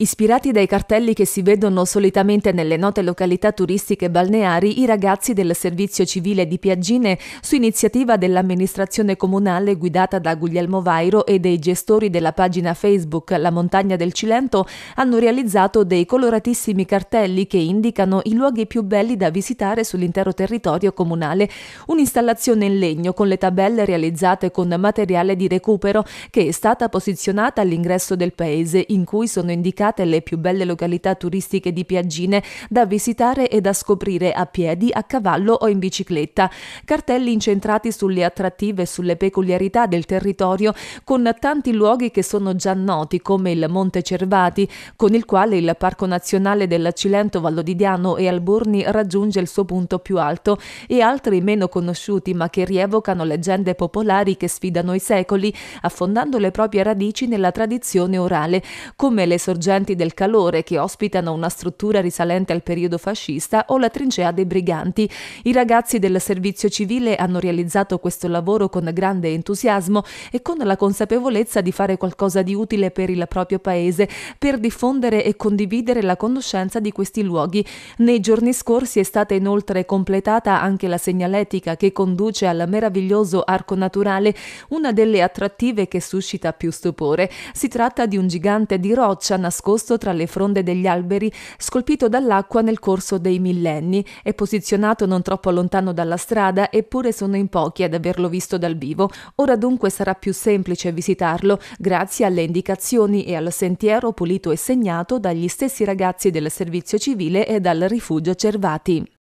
Ispirati dai cartelli che si vedono solitamente nelle note località turistiche balneari, i ragazzi del servizio civile di Piaggine, su iniziativa dell'amministrazione comunale guidata da Guglielmo Vairo e dei gestori della pagina Facebook La Montagna del Cilento, hanno realizzato dei coloratissimi cartelli che indicano i luoghi più belli da visitare sull'intero territorio comunale. Un'installazione in legno con le tabelle realizzate con materiale di recupero che è stata posizionata all'ingresso del paese, in cui sono indicati estate le più belle località turistiche di Piaggine da visitare e da scoprire a piedi, a cavallo o in bicicletta. Cartelli incentrati sulle attrattive e sulle peculiarità del territorio con tanti luoghi che sono già noti come il Monte Cervati, con il quale il Parco Nazionale del Cilento Vallodidiano e Alborni raggiunge il suo punto più alto e altri meno conosciuti ma che rievocano leggende popolari che sfidano i secoli, affondando le proprie radici nella tradizione orale, come le sorgenti abitanti del calore che ospitano una struttura risalente al periodo fascista o la trincea dei briganti. I ragazzi del servizio civile hanno realizzato questo lavoro con grande entusiasmo e con la consapevolezza di fare qualcosa di utile per il proprio paese, per diffondere e condividere la conoscenza di questi luoghi. Nei giorni scorsi è stata inoltre completata anche la segnaletica che conduce al meraviglioso arco naturale, una delle attrattive che suscita più stupore. Si tratta di un gigante di roccia nascosto nascosto tra le fronde degli alberi, scolpito dall'acqua nel corso dei millenni e posizionato non troppo lontano dalla strada, eppure sono in pochi ad averlo visto dal vivo. Ora dunque sarà più semplice visitarlo grazie alle indicazioni e al sentiero pulito e segnato dagli stessi ragazzi del servizio civile e dal rifugio Cervati.